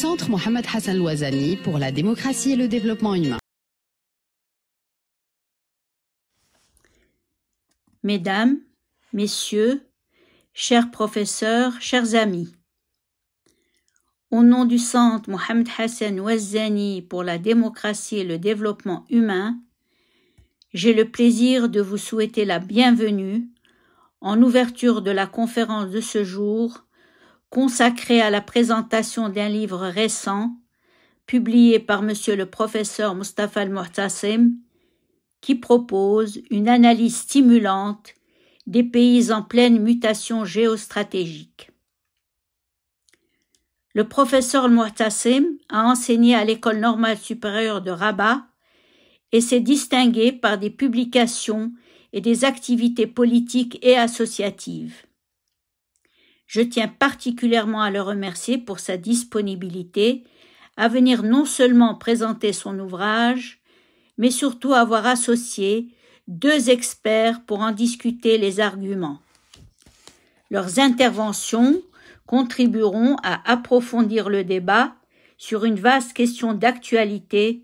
Centre Mohamed Hassan Louazani pour la démocratie et le développement humain. Mesdames, Messieurs, chers professeurs, chers amis, au nom du Centre Mohamed Hassan Ouazani pour la démocratie et le développement humain, j'ai le plaisir de vous souhaiter la bienvenue en ouverture de la conférence de ce jour consacré à la présentation d'un livre récent publié par monsieur le professeur Mustafa Al-Muhtasem qui propose une analyse stimulante des pays en pleine mutation géostratégique. Le professeur al a enseigné à l'école normale supérieure de Rabat et s'est distingué par des publications et des activités politiques et associatives. Je tiens particulièrement à le remercier pour sa disponibilité à venir non seulement présenter son ouvrage, mais surtout avoir associé deux experts pour en discuter les arguments. Leurs interventions contribueront à approfondir le débat sur une vaste question d'actualité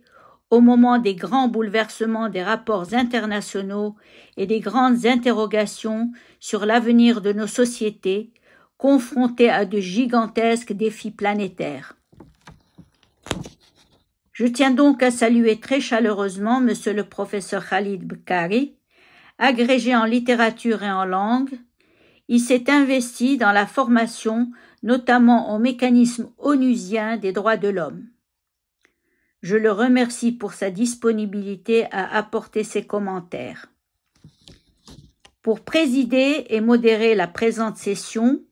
au moment des grands bouleversements des rapports internationaux et des grandes interrogations sur l'avenir de nos sociétés confrontés à de gigantesques défis planétaires. Je tiens donc à saluer très chaleureusement Monsieur le professeur Khalid Bukhari. agrégé en littérature et en langue. Il s'est investi dans la formation, notamment au mécanisme onusien des droits de l'homme. Je le remercie pour sa disponibilité à apporter ses commentaires. Pour présider et modérer la présente session,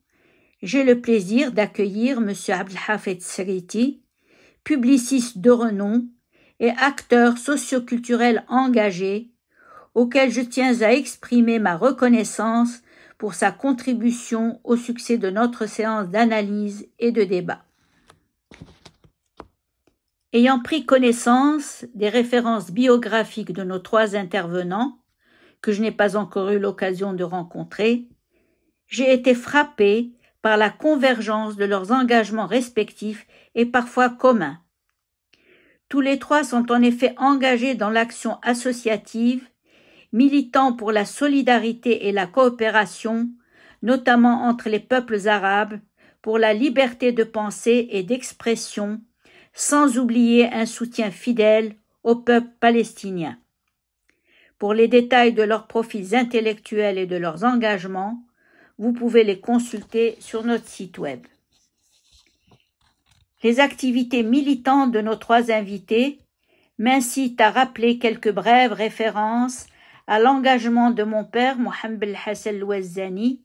j'ai le plaisir d'accueillir M. Abdelhafet Seriti, publiciste de renom et acteur socioculturel engagé, auquel je tiens à exprimer ma reconnaissance pour sa contribution au succès de notre séance d'analyse et de débat. Ayant pris connaissance des références biographiques de nos trois intervenants, que je n'ai pas encore eu l'occasion de rencontrer, j'ai été frappé par la convergence de leurs engagements respectifs et parfois communs. Tous les trois sont en effet engagés dans l'action associative, militant pour la solidarité et la coopération, notamment entre les peuples arabes, pour la liberté de pensée et d'expression, sans oublier un soutien fidèle au peuple palestinien. Pour les détails de leurs profils intellectuels et de leurs engagements, vous pouvez les consulter sur notre site web. Les activités militantes de nos trois invités m'incitent à rappeler quelques brèves références à l'engagement de mon père Mohamed El Hassel Wazani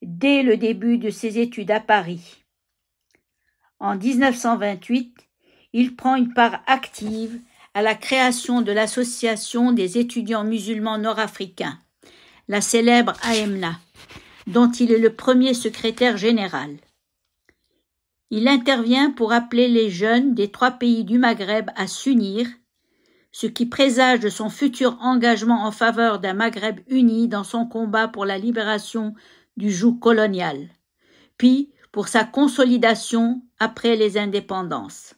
dès le début de ses études à Paris. En 1928, il prend une part active à la création de l'Association des étudiants musulmans nord-africains, la célèbre AEMNA dont il est le premier secrétaire général. Il intervient pour appeler les jeunes des trois pays du Maghreb à s'unir, ce qui présage de son futur engagement en faveur d'un Maghreb uni dans son combat pour la libération du joug colonial, puis pour sa consolidation après les indépendances.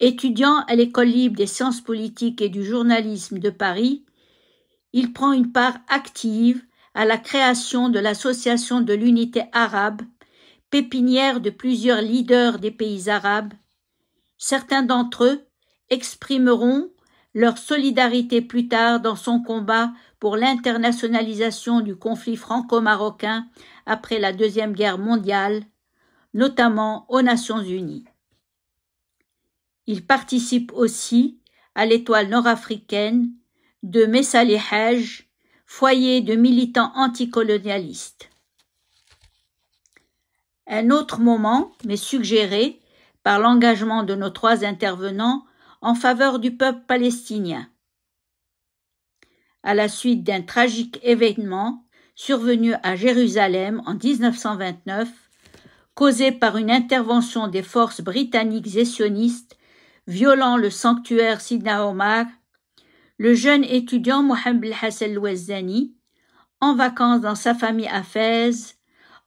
Étudiant à l'École libre des sciences politiques et du journalisme de Paris, il prend une part active à la création de l'Association de l'Unité arabe, pépinière de plusieurs leaders des pays arabes, certains d'entre eux exprimeront leur solidarité plus tard dans son combat pour l'internationalisation du conflit franco-marocain après la Deuxième Guerre mondiale, notamment aux Nations Unies. Il participe aussi à l'étoile nord-africaine de Messali foyer de militants anticolonialistes. Un autre moment, mais suggéré par l'engagement de nos trois intervenants en faveur du peuple palestinien. À la suite d'un tragique événement survenu à Jérusalem en 1929, causé par une intervention des forces britanniques et sionistes violant le sanctuaire Sidna le jeune étudiant Mohamed Hassan en vacances dans sa famille à Fez,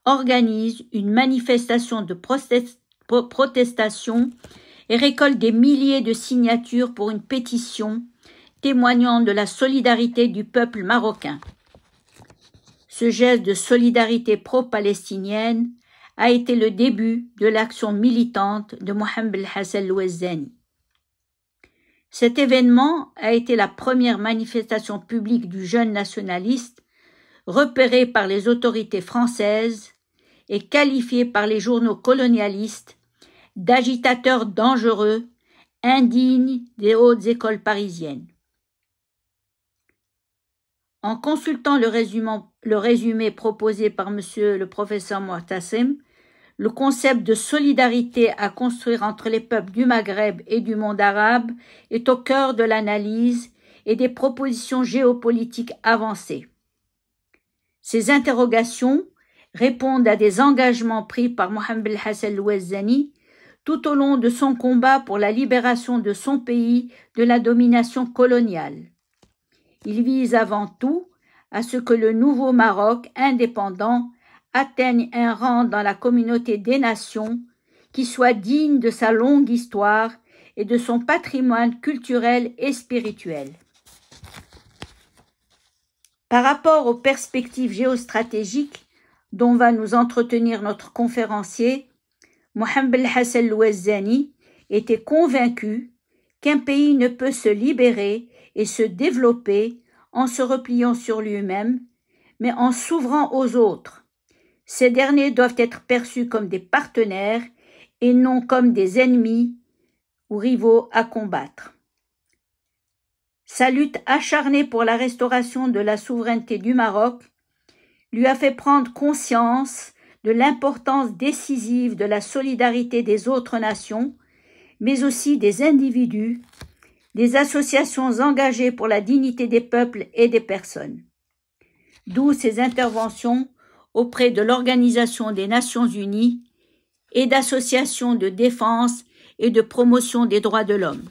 organise une manifestation de protestation et récolte des milliers de signatures pour une pétition témoignant de la solidarité du peuple marocain. Ce geste de solidarité pro-palestinienne a été le début de l'action militante de Mohamed Hassan cet événement a été la première manifestation publique du jeune nationaliste, repéré par les autorités françaises et qualifiée par les journaux colonialistes d'agitateur dangereux, indigne des hautes écoles parisiennes. En consultant le, résumé proposé par M. le professeur Mortassem, le concept de solidarité à construire entre les peuples du Maghreb et du monde arabe est au cœur de l'analyse et des propositions géopolitiques avancées. Ces interrogations répondent à des engagements pris par Mohamed Ben Hassan tout au long de son combat pour la libération de son pays de la domination coloniale. Il vise avant tout à ce que le nouveau Maroc indépendant atteigne un rang dans la communauté des nations qui soit digne de sa longue histoire et de son patrimoine culturel et spirituel. Par rapport aux perspectives géostratégiques dont va nous entretenir notre conférencier, Mohamed Hassan Zani était convaincu qu'un pays ne peut se libérer et se développer en se repliant sur lui-même, mais en s'ouvrant aux autres, ces derniers doivent être perçus comme des partenaires et non comme des ennemis ou rivaux à combattre. Sa lutte acharnée pour la restauration de la souveraineté du Maroc lui a fait prendre conscience de l'importance décisive de la solidarité des autres nations, mais aussi des individus, des associations engagées pour la dignité des peuples et des personnes. D'où ses interventions auprès de l'Organisation des Nations Unies et d'associations de défense et de promotion des droits de l'homme.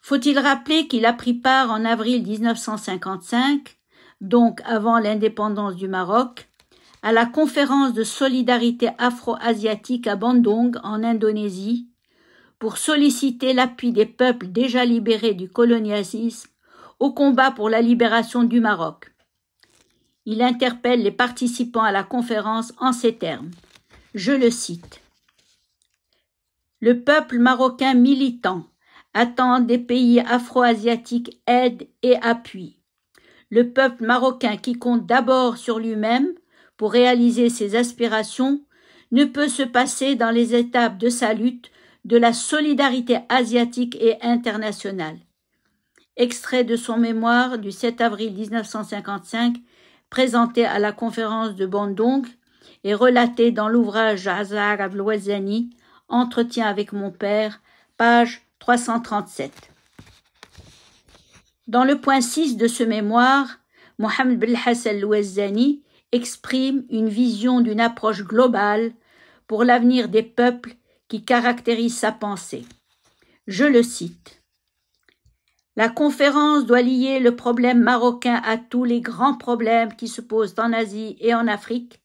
Faut-il rappeler qu'il a pris part en avril 1955, donc avant l'indépendance du Maroc, à la conférence de solidarité afro-asiatique à Bandung en Indonésie pour solliciter l'appui des peuples déjà libérés du colonialisme au combat pour la libération du Maroc. Il interpelle les participants à la conférence en ces termes. Je le cite. Le peuple marocain militant attend des pays afro-asiatiques aide et appui. Le peuple marocain qui compte d'abord sur lui-même pour réaliser ses aspirations ne peut se passer dans les étapes de sa lutte de la solidarité asiatique et internationale. Extrait de son mémoire du 7 avril 1955 présenté à la conférence de Bandung et relaté dans l'ouvrage Hazar Louazani Entretien avec mon père, page 337. Dans le point 6 de ce mémoire, Mohamed Belhassel Louazani exprime une vision d'une approche globale pour l'avenir des peuples qui caractérise sa pensée. Je le cite. La conférence doit lier le problème marocain à tous les grands problèmes qui se posent en Asie et en Afrique,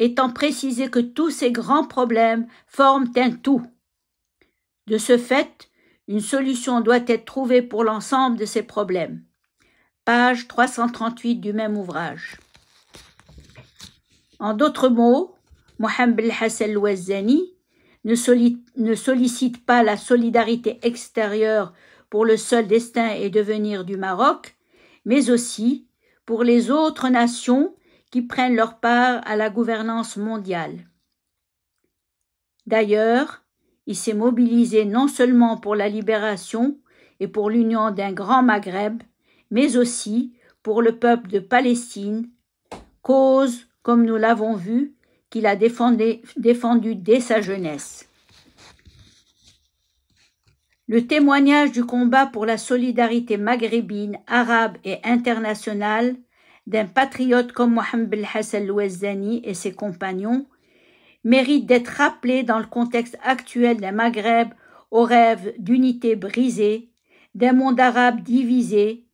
étant précisé que tous ces grands problèmes forment un tout. De ce fait, une solution doit être trouvée pour l'ensemble de ces problèmes. Page 338 du même ouvrage. En d'autres mots, Mohamed Hassan Ouazzani ne, sollicite pas la solidarité extérieure pour le seul destin et devenir du Maroc, mais aussi pour les autres nations qui prennent leur part à la gouvernance mondiale. D'ailleurs, il s'est mobilisé non seulement pour la libération et pour l'union d'un grand Maghreb, mais aussi pour le peuple de Palestine, cause, comme nous l'avons vu, qu'il a défendue défendu dès sa jeunesse. Le témoignage du combat pour la solidarité maghrébine, arabe et internationale d'un patriote comme Mohamed hassel et ses compagnons mérite d'être rappelé dans le contexte actuel d'un Maghreb au rêve d'unité brisée, d'un monde arabe divisé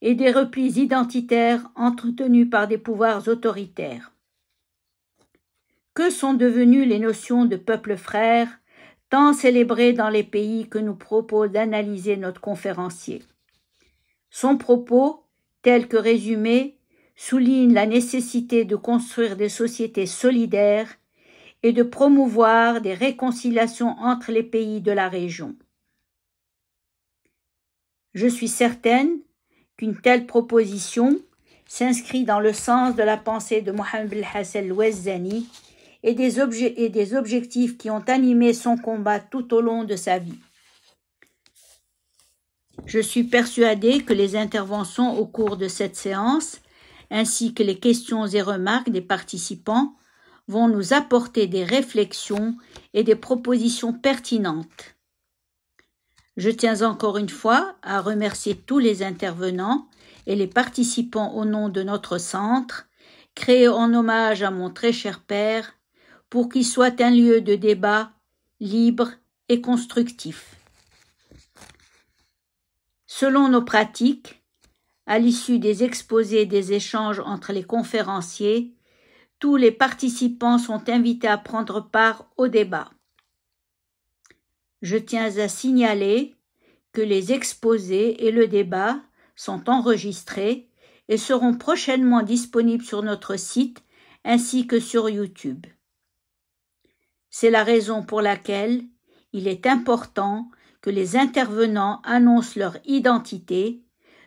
et des replis identitaires entretenus par des pouvoirs autoritaires. Que sont devenues les notions de peuple frère, tant célébré dans les pays que nous propose d'analyser notre conférencier. Son propos, tel que résumé, souligne la nécessité de construire des sociétés solidaires et de promouvoir des réconciliations entre les pays de la région. Je suis certaine qu'une telle proposition s'inscrit dans le sens de la pensée de Mohamed El Hassan et des, objectifs qui ont animé son combat tout au long de sa vie. Je suis persuadée que les interventions au cours de cette séance, ainsi que les questions et remarques des participants, vont nous apporter des réflexions et des propositions pertinentes. Je tiens encore une fois à remercier tous les intervenants et les participants au nom de notre centre, créé en hommage à mon très cher père, pour qu'il soit un lieu de débat libre et constructif. Selon nos pratiques, à l'issue des exposés et des échanges entre les conférenciers, tous les participants sont invités à prendre part au débat. Je tiens à signaler que les exposés et le débat sont enregistrés et seront prochainement disponibles sur notre site ainsi que sur YouTube. C'est la raison pour laquelle il est important que les intervenants annoncent leur identité,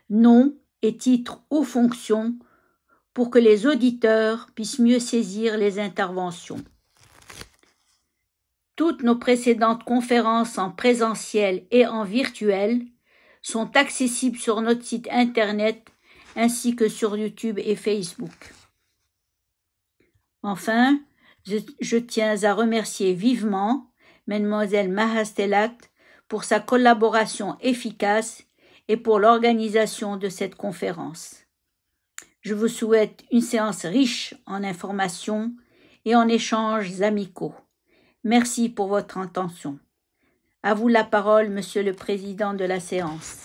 nom et titre ou fonction pour que les auditeurs puissent mieux saisir les interventions. Toutes nos précédentes conférences en présentiel et en virtuel sont accessibles sur notre site Internet ainsi que sur YouTube et Facebook. Enfin, je, tiens à remercier vivement Mademoiselle Mahastelat pour sa collaboration efficace et pour l'organisation de cette conférence. Je vous souhaite une séance riche en informations et en échanges amicaux. Merci pour votre attention. À vous la parole, Monsieur le Président de la séance.